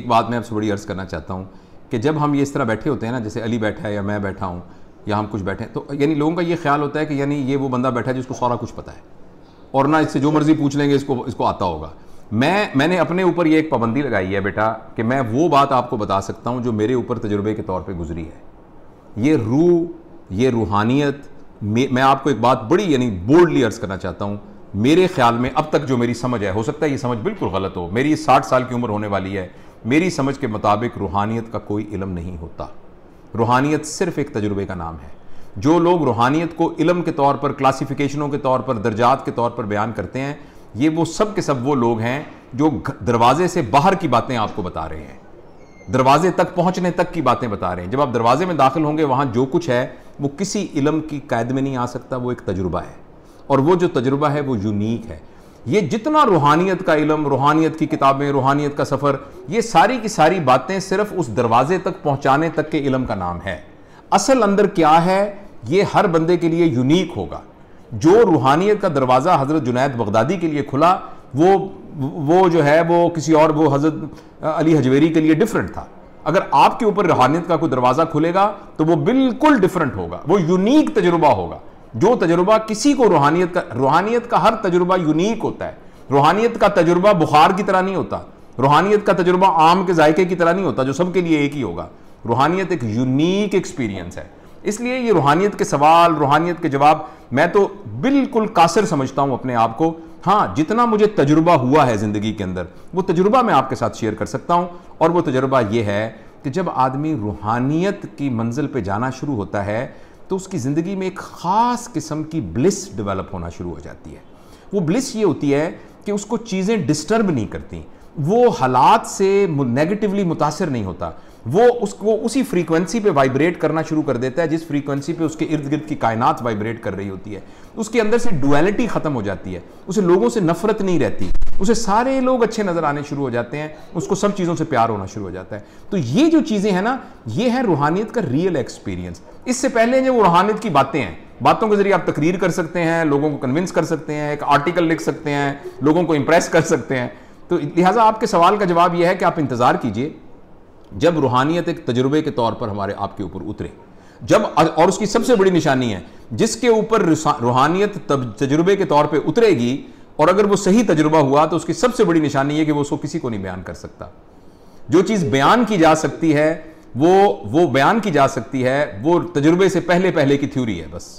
एक बात मैं आपसे बड़ी अर्ज़ करना चाहता हूँ कि जब हम ये इस तरह बैठे होते हैं ना जैसे अली बैठा है या मैं बैठा हूँ या हम कुछ बैठे हैं तो यानी लोगों का ये ख्याल होता है कि यानी ये वो बंदा बैठा है जिसको सारा कुछ पता है और ना इससे जो मर्ज़ी पूछ लेंगे इसको इसको आता होगा मैं मैंने अपने ऊपर ये एक पाबंदी लगाई है बेटा कि मैं वो बात आपको बता सकता हूँ जो मेरे ऊपर तजुर्बे के तौर पर गुजरी है ये रूह ये रूहानियत मैं आपको एक बात बड़ी यानी बोल्डली अर्ज़ करना चाहता हूँ मेरे ख्याल में अब तक जो मेरी समझ है हो सकता है ये समझ बिल्कुल गलत हो मेरी साठ साल की उम्र होने वाली है मेरी समझ के मुताबिक रूहानियत का कोई इलम नहीं होता रूहानियत सिर्फ एक तजुर्बे का नाम है जो लोग रूहानियत को इलम के तौर पर क्लासिफिकेशनों के तौर पर दर्जात के तौर पर बयान करते हैं ये वो सब के सब वो लोग हैं जो दरवाजे से बाहर की बातें आपको बता रहे हैं दरवाजे तक पहुंचने तक की बातें बता रहे हैं जब आप दरवाजे में दाखिल होंगे वहाँ जो कुछ है वो किसी इलम की कैद में नहीं आ सकता वो एक तजुर्बा है और वो जो तजुर्बा है वो यूनिक है ये जितना रूहानियत का इलम रूहानियत की किताबें रूहानियत का सफ़र ये सारी की सारी बातें सिर्फ उस दरवाजे तक पहुंचाने तक के इलम का नाम है असल अंदर क्या है ये हर बंदे के लिए यूनिक होगा जो रूहानियत का दरवाज़ा हज़रत जुनैद बगदादी के लिए खुला वो वो जो है वो किसी और वो हज़रत अली हजवेरी के लिए डिफरेंट था अगर आपके ऊपर रूहानियत का कोई दरवाज़ा खुलेगा तो वो बिल्कुल डिफरेंट होगा वो यूनिक तजुर्बा होगा जो तजुर्बा किसी को रूहानियत का रूहानियत का हर तजुर्बा यूनिक होता है रूहानियत का तजुर्बा बुखार की तरह नहीं होता रूहानियत का तजुर्बा आम के जायके की तरह नहीं होता जो सबके लिए एक ही होगा रूहानियत एक यूनिक एक्सपीरियंस है इसलिए ये रूहानियत के सवाल रूहानियत के जवाब मैं तो बिल्कुल कासर समझता हूँ अपने आप को हाँ जितना मुझे तजुर्बा हुआ है ज़िंदगी के अंदर वो तजुर्बा मैं आपके साथ शेयर कर सकता हूँ और वो तजुर्बा ये है कि जब आदमी रूहानियत की मंजिल पे जाना शुरू होता है तो उसकी ज़िंदगी में एक ख़ास किस्म की ब्लिस डेवलप होना शुरू हो जाती है वो ब्लिस ये होती है कि उसको चीज़ें डिस्टर्ब नहीं करती वो हालात से नेगेटिवली मुतासर नहीं होता वो उसको उसी फ्रीक्वेंसी पे वाइब्रेट करना शुरू कर देता है जिस फ्रीक्वेंसी पे उसके इर्द गिर्द की कायनात वाइब्रेट कर रही होती है उसके अंदर से डुअलिटी ख़त्म हो जाती है उसे लोगों से नफरत नहीं रहती उसे सारे लोग अच्छे नज़र आने शुरू हो जाते हैं उसको सब चीज़ों से प्यार होना शुरू हो जाता है तो ये जो चीज़ें हैं ना ये है रूहानियत का रियल एक्सपीरियंस इससे पहले जो रूहानियत की बातें हैं बातों के जरिए आप तकरीर कर सकते हैं लोगों को कन्विंस कर सकते हैं एक आर्टिकल लिख सकते हैं लोगों को इंप्रेस कर सकते हैं तो लिहाजा आपके सवाल का जवाब यह है कि आप इंतज़ार कीजिए जब रूहानियत एक तजुर्बे के तौर पर हमारे आपके ऊपर उतरे जब और उसकी सबसे बड़ी निशानी है जिसके ऊपर रूहानियत तजुर्बे के तौर पर उतरेगी और अगर वो सही तजुर्बा हुआ तो उसकी सबसे बड़ी निशानी है कि वो उसको किसी को नहीं बयान कर सकता जो चीज़ बयान की जा सकती है वो वो बयान की जा सकती है वो तजुर्बे से पहले पहले की थ्योरी है बस